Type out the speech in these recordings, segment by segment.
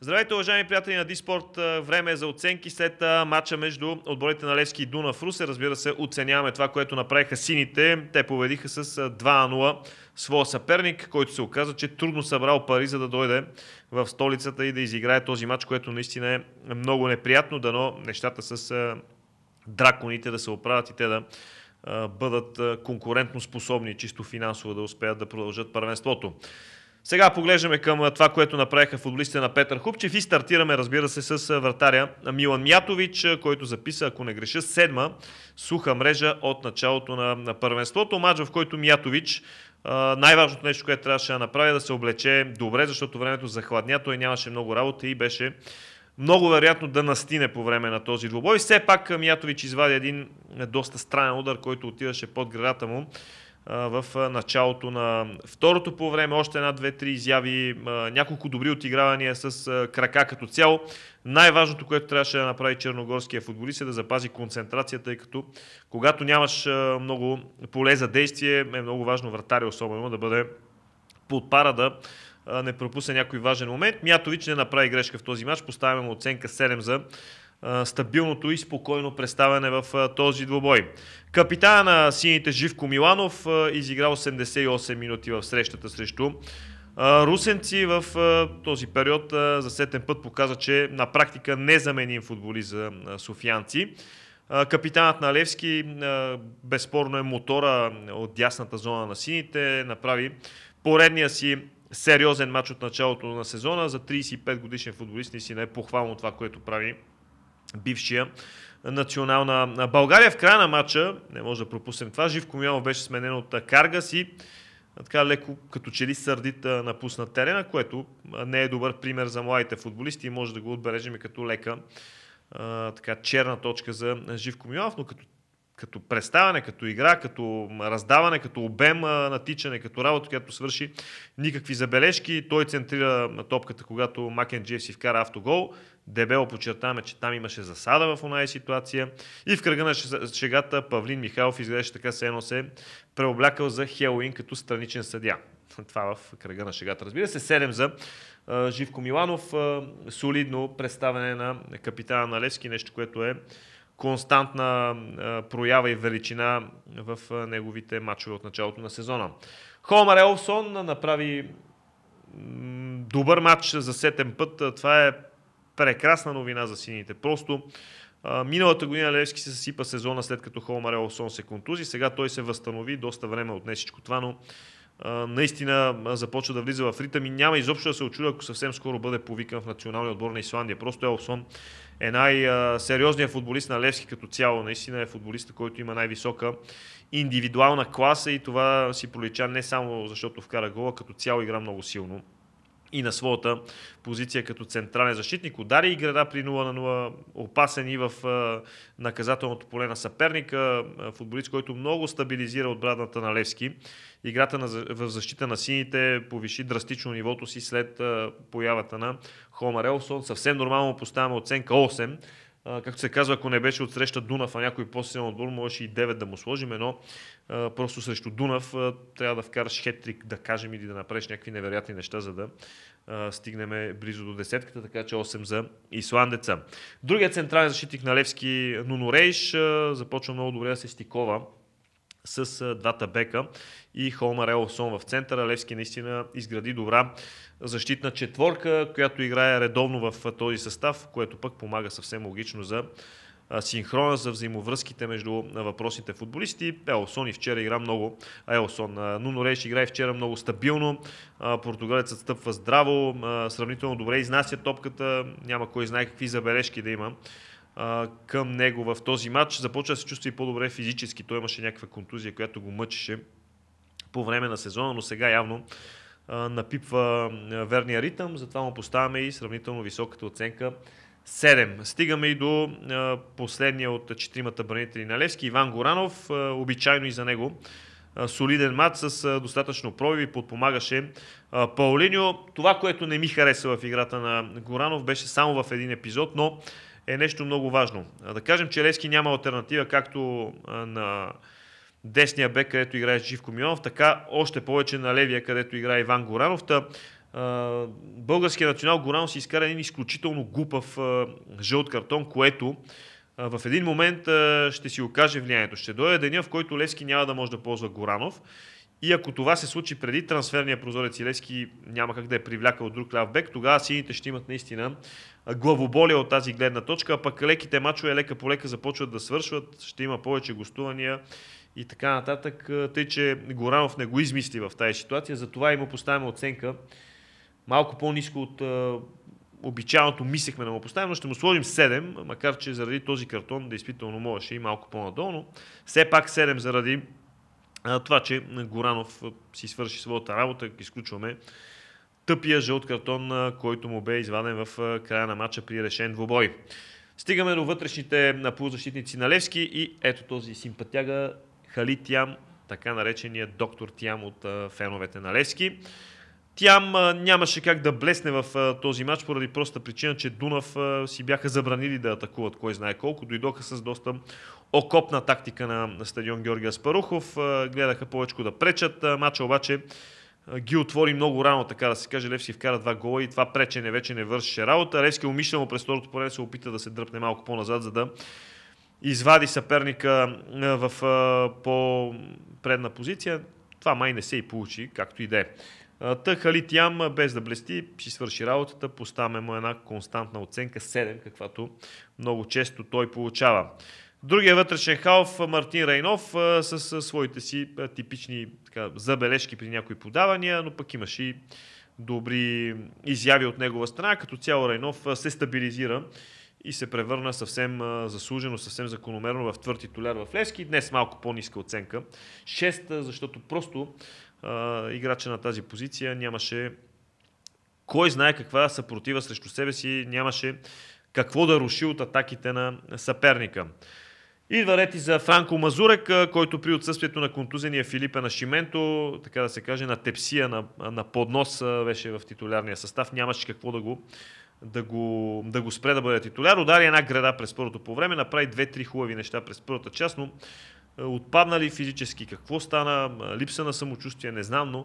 Здравейте, уважаеми приятели на Диспорт. Време е за оценки след матча между отборите на Левски и Дуна в Русе. Разбира се, оценяваме това, което направиха сините. Те победиха с 2-0 своя съперник, който се оказа, че трудно събрал пари, за да дойде в столицата и да изиграе този матч, което наистина е много неприятно. Дано нещата с драконите да се оправят и те да бъдат конкурентно способни, чисто финансово да успеят да продължат първенството. Сега поглеждаме към това, което направиха футболистите на Петър Хупчев и стартираме, разбира се, с вратаря Милан Мятович, който записа, ако не греша, седма суха мрежа от началото на, на първенството. Матч, в който Мятович най-важното нещо, което трябваше да направи, е да се облече добре, защото времето захладня, той нямаше много работа и беше много вероятно да настине по време на този двубой. Все пак Мятович извади един доста странен удар, който отиваше под градата му в началото на второто по време. Още една, две, три изяви, няколко добри отигравания с крака като цяло. Най-важното, което трябваше да направи черногорския футболист е да запази концентрацията, тъй като когато нямаш много поле за действие, е много важно вратаря особено да бъде под пара да не пропусне някой важен момент. Мятович не направи грешка в този матч, поставяме оценка 7 за стабилното и спокойно представяне в този двобой. Капитана на сините Живко Миланов изигра 88 минути в срещата срещу Русенци в този период за сетен път показа, че на практика незаменим футболист за софиянци. Капитанът на Левски безспорно е мотора от дясната зона на сините, направи поредния си сериозен матч от началото на сезона. За 35 годишен футболист не е похвално това, което прави бившия национална България. В края на матча, не може да пропуснем това, Живко Милянов беше сменен от Каргас и така леко като че ли сърдит напусна терена, което не е добър пример за младите футболисти и може да го отбележим като лека а, така черна точка за Живко Миланов, но като като представяне, като игра, като раздаване, като обем натичане, като работа, която свърши никакви забележки. Той центрира на топката, когато Макенджиев си вкара автогол. Дебело подчертаваме, че там имаше засада в онази ситуация. И в кръга на шегата Павлин Михайлов изглеждаше така се едно се преоблякал за Хелоин като страничен съдя. Това в кръга на шегата. Разбира се, 7 за Живко Миланов. Солидно представяне на капитана на Левски, нещо, което е константна проява и величина в неговите матчове от началото на сезона. Холмар Елсон направи добър матч за сетен път. Това е прекрасна новина за сините. Просто миналата година Левски се съсипа сезона след като Холмар Елсон се контузи. Сега той се възстанови. Доста време от всичко това, но наистина започва да влиза в ритъм и няма изобщо да се очуда, ако съвсем скоро бъде повикан в националния отбор на Исландия. Просто Елсон е най-сериозният футболист на Левски като цяло. Наистина е футболиста, който има най-висока индивидуална класа и това си пролича не само защото вкара гола, като цяло игра много силно и на своята позиция като централен защитник. Удари и града при 0 на 0, опасен и в наказателното поле на съперника, футболист, който много стабилизира отбраната на Левски. Играта на, в защита на сините повиши драстично нивото си след появата на Хомар Елсон. Съвсем нормално поставяме оценка 8 а, както се казва, ако не беше отсреща Дунав, а някой по-силен отбор, можеше и 9 да му сложим, но а, просто срещу Дунав а, трябва да вкараш хетрик, да кажем, или да направиш някакви невероятни неща, за да а, стигнем близо до десетката, така че 8 за исландеца. Другият централен защитник на Левски Нунорейш започва много добре да се стикова с двата бека и Холмар Елсон в центъра. Левски наистина изгради добра защитна четворка, която играе редовно в този състав, което пък помага съвсем логично за синхрона, за взаимовръзките между въпросните футболисти. Елсон и вчера игра много, Елсон, Нуно Рейш играе вчера много стабилно, португалецът стъпва здраво, сравнително добре изнася топката, няма кой знае какви забележки да има към него в този матч. Започва да се чувства и по-добре физически. Той имаше някаква контузия, която го мъчеше по време на сезона, но сега явно а, напипва верния ритъм. Затова му поставяме и сравнително високата оценка 7. Стигаме и до а, последния от четиримата бранители на Левски, Иван Горанов. А, обичайно и за него солиден мат с достатъчно пробиви, подпомагаше Паулиньо. Това, което не ми хареса в играта на Горанов, беше само в един епизод, но е нещо много важно. Да кажем, че Левски няма альтернатива както на десния бек, където играе Живко Милонов, така още повече на левия, където играе Иван Горанов. българския национал Горанов си изкара един изключително глупав жълт картон, което в един момент ще си окаже влиянието. Ще дойде деня, в който Левски няма да може да ползва Горанов и ако това се случи преди трансферния прозорец Илески няма как да е привлякал друг ляв бек, тогава сините ще имат наистина главоболия от тази гледна точка, а пък леките мачове лека по лека започват да свършват, ще има повече гостувания и така нататък. Тъй, че Горанов не го измисли в тази ситуация, затова и му поставяме оценка малко по-низко от обичайното мислехме да му поставим, но ще му сложим 7, макар че заради този картон действително можеше и малко по-надолу, но все пак 7 заради това, че Горанов си свърши своята работа, изключваме тъпия жълт картон, който му бе изваден в края на матча при решен двобой. Стигаме до вътрешните на полузащитници на Левски и ето този симпатяга Хали Тям, така наречения доктор Тям от феновете на Левски. Тям нямаше как да блесне в а, този матч поради проста причина, че Дунав а, си бяха забранили да атакуват кой знае колко. Дойдоха с доста окопна тактика на стадион Георгия Спарухов. А, гледаха повече да пречат. Мача обаче ги отвори много рано, така да се каже. Левски вкара два гола и това пречене вече не вършеше работа. Левски умишлено през второто поне се опита да се дръпне малко по-назад, за да извади съперника в по-предна позиция. Това май не се и получи, както и да е. Та Ям, без да блести, ще свърши работата. Поставяме му една константна оценка 7, каквато много често той получава. Другия вътрешен халф Мартин Райнов с своите си типични така, забележки при някои подавания, но пък имаше и добри изяви от негова страна. Като цяло Райнов се стабилизира и се превърна съвсем заслужено, съвсем закономерно в твърди толяр в Левски. Днес малко по-ниска оценка. 6, защото просто играча на тази позиция нямаше кой знае каква съпротива срещу себе си, нямаше какво да руши от атаките на съперника. Идва ред и за Франко Мазурек, който при отсъствието на контузения Филипе на Шименто, така да се каже, на тепсия, на, на поднос беше в титулярния състав. Нямаше какво да го, да го, да го спре да бъде титуляр. Удари една града през първото по време, направи две-три хубави неща през първата част, но е, отпаднали физически, какво стана, е, липса на самочувствие, не знам, но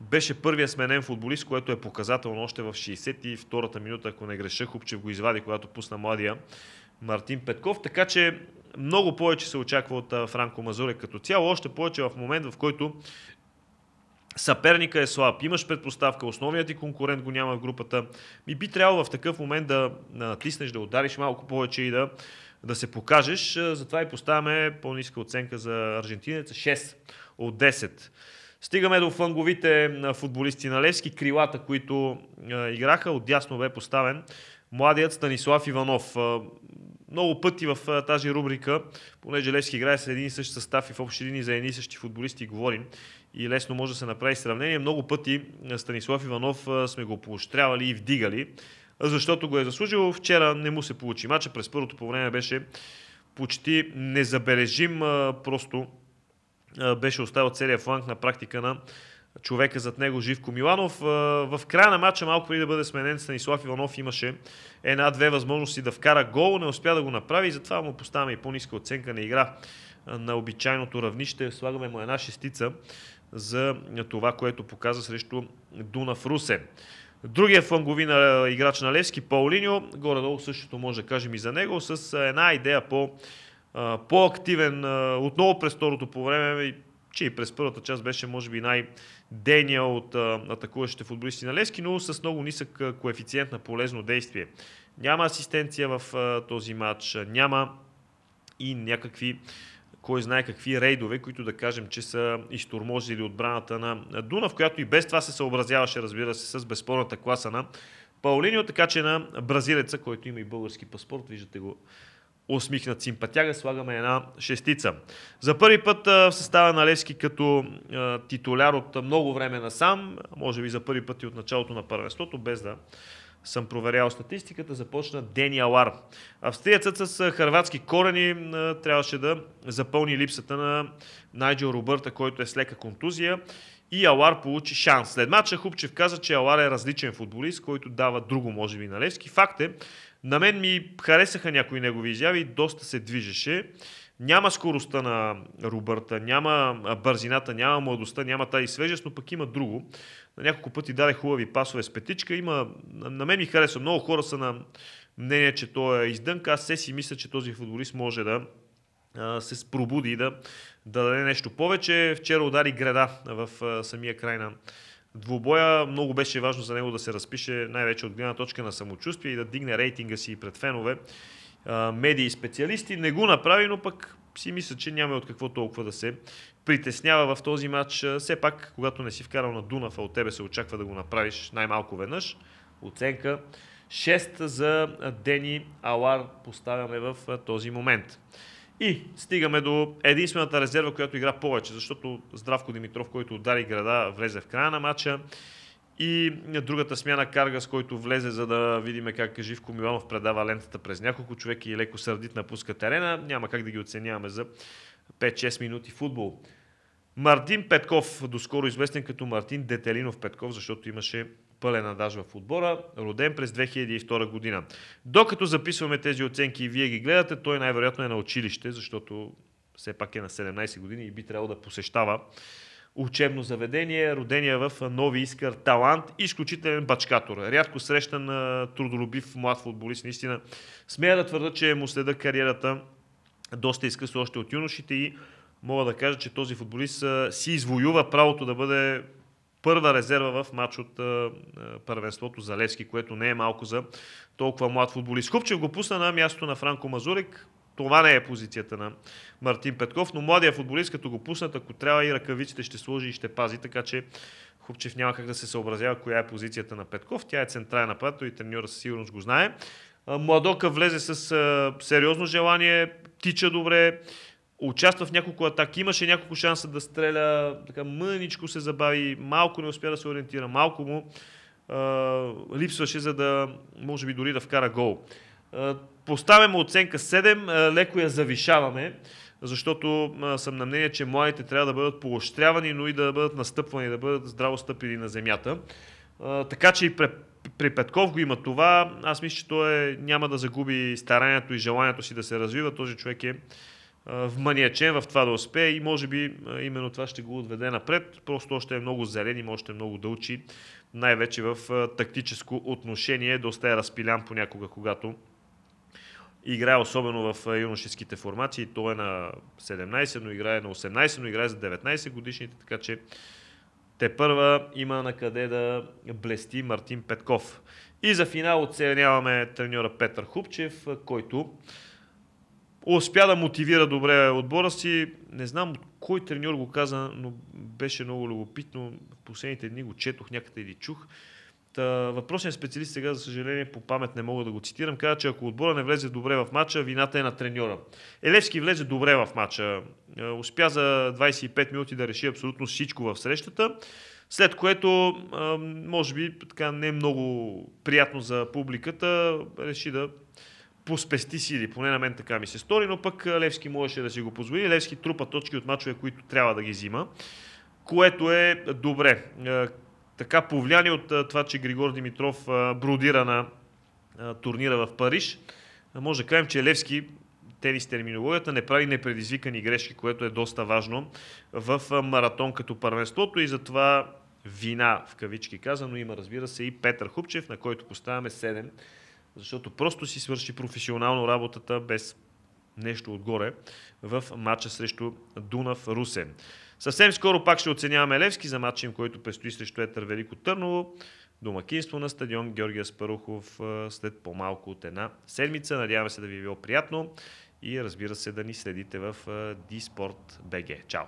беше първия сменен футболист, което е показателно още в 62-та минута, ако не греша, Хупчев го извади, когато пусна младия Мартин Петков, така че много повече се очаква от Франко Мазуре като цяло, още повече в момент, в който съперника е слаб, имаш предпоставка, основният ти конкурент го няма в групата, ми би трябвало в такъв момент да натиснеш, да удариш малко повече и да да се покажеш. Затова и поставяме по-ниска оценка за аржентинеца 6 от 10. Стигаме до фанговите футболисти на Левски, крилата, които играха. Отдясно бе поставен младият Станислав Иванов. много пъти в тази рубрика, понеже Левски играе с един и същ състав и в общи линии за едни и същи футболисти говорим и лесно може да се направи сравнение, много пъти Станислав Иванов сме го поощрявали и вдигали защото го е заслужило. Вчера не му се получи мача, през първото по време беше почти незабележим, просто беше оставил целият фланг на практика на човека зад него Живко Миланов. В края на матча, малко преди да бъде сменен, Станислав Иванов имаше една-две възможности да вкара гол, не успя да го направи и затова му поставяме и по-ниска оценка на игра на обичайното равнище. Слагаме му една шестица за това, което показа срещу Дунав Русе. Другия флангови на играч на Левски, Паулиньо, горе-долу същото може да кажем и за него, с една идея по, по-активен отново през второто по време, че и през първата част беше може би най дения от атакуващите футболисти на Левски, но с много нисък коефициент на полезно действие. Няма асистенция в този матч, няма и някакви кой знае какви рейдове, които да кажем, че са изтурможили отбраната на Дунав, която и без това се съобразяваше, разбира се, с безспорната класа на Паулинио, така че на бразилеца, който има и български паспорт, виждате го усмихнат симпатяга, слагаме една шестица. За първи път в състава на Левски като титуляр от много време насам, може би за първи път и от началото на първенството, без да съм проверял статистиката, започна Дени Алар. Австриецът с хърватски корени трябваше да запълни липсата на Найджел Робърта, който е с лека контузия и Алар получи шанс. След мача Хупчев каза, че Алар е различен футболист, който дава друго, може би, на Левски. Факт е, на мен ми харесаха някои негови изяви, доста се движеше няма скоростта на Рубърта, няма бързината, няма младостта, няма тази свежест, но пък има друго. На няколко пъти даде хубави пасове с петичка. Има, на мен ми харесва. Много хора са на мнение, че той е издънка. Аз се си мисля, че този футболист може да се пробуди да, да даде нещо повече. Вчера удари града в самия край на двубоя. Много беше важно за него да се разпише най-вече от гледна точка на самочувствие и да дигне рейтинга си пред фенове медии специалисти. Не го направи, но пък си мисля, че няма от какво толкова да се притеснява в този матч. Все пак, когато не си вкарал на Дунав, а от тебе се очаква да го направиш най-малко веднъж. Оценка 6 за Дени Алар поставяме в този момент. И стигаме до единствената резерва, която игра повече, защото Здравко Димитров, който удари града, влезе в края на матча. И другата смяна Каргас, който влезе, за да видим как Живко Миланов предава лентата през няколко човека и леко сърдит напуска терена. Няма как да ги оценяваме за 5-6 минути футбол. Мартин Петков, доскоро известен като Мартин Детелинов Петков, защото имаше пълен адаж в отбора, роден през 2002 година. Докато записваме тези оценки и вие ги гледате, той най-вероятно е на училище, защото все пак е на 17 години и би трябвало да посещава учебно заведение, родения в Нови Искър, талант, изключителен бачкатор. Рядко срещан трудолюбив млад футболист, наистина. Смея да твърда, че му следа кариерата доста изкъсно още от юношите и мога да кажа, че този футболист си извоюва правото да бъде първа резерва в матч от първенството за Левски, което не е малко за толкова млад футболист. Купчев го пусна на място на Франко Мазурик това не е позицията на Мартин Петков, но младия футболист, като го пуснат, ако трябва и ръкавиците ще сложи и ще пази, така че Хупчев няма как да се съобразява коя е позицията на Петков. Тя е централен нападател и треньора със сигурност го знае. Младока влезе с а, сериозно желание, тича добре, участва в няколко атаки, имаше няколко шанса да стреля, така мъничко се забави, малко не успя да се ориентира, малко му а, липсваше, за да може би дори да вкара гол. Поставяме оценка 7, леко я завишаваме, защото съм на мнение, че младите трябва да бъдат поощрявани, но и да бъдат настъпвани, да бъдат здраво стъпили на земята. Така че и при Петков го има това. Аз мисля, че той е, няма да загуби старанието и желанието си да се развива. Този човек е вманиачен в това да успее и може би именно това ще го отведе напред. Просто още е много зелен, и още много да учи, най-вече в тактическо отношение, доста е разпилян понякога, когато играе особено в юношеските формации. Той е на 17, но играе на 18, но играе за 19 годишните, така че те първа има на къде да блести Мартин Петков. И за финал оценяваме треньора Петър Хупчев, който успя да мотивира добре отбора си. Не знам кой треньор го каза, но беше много любопитно. В последните дни го четох някъде или чух. Та, въпросният специалист сега, за съжаление, по памет не мога да го цитирам, каза, че ако отбора не влезе добре в мача, вината е на треньора. Елевски влезе добре в мача. Успя за 25 минути да реши абсолютно всичко в срещата. След което, може би, така не е много приятно за публиката, реши да поспести сили. Поне на мен така ми се стори, но пък Левски можеше да си го позволи. Левски трупа точки от мачове, които трябва да ги взима, което е добре така повлияни от това, че Григор Димитров бродира на турнира в Париж, може да кажем, че Левски тенис терминологията не прави непредизвикани грешки, което е доста важно в маратон като първенството и затова вина, в кавички казано, има разбира се и Петър Хупчев, на който поставяме 7, защото просто си свърши професионално работата без нещо отгоре в матча срещу Дунав Русен. Съвсем скоро пак ще оценяваме Левски за матча им, който предстои срещу Етър Велико Търново. Домакинство на стадион Георгия Спарухов след по-малко от една седмица. Надяваме се да ви е било приятно и разбира се да ни следите в BG. Чао!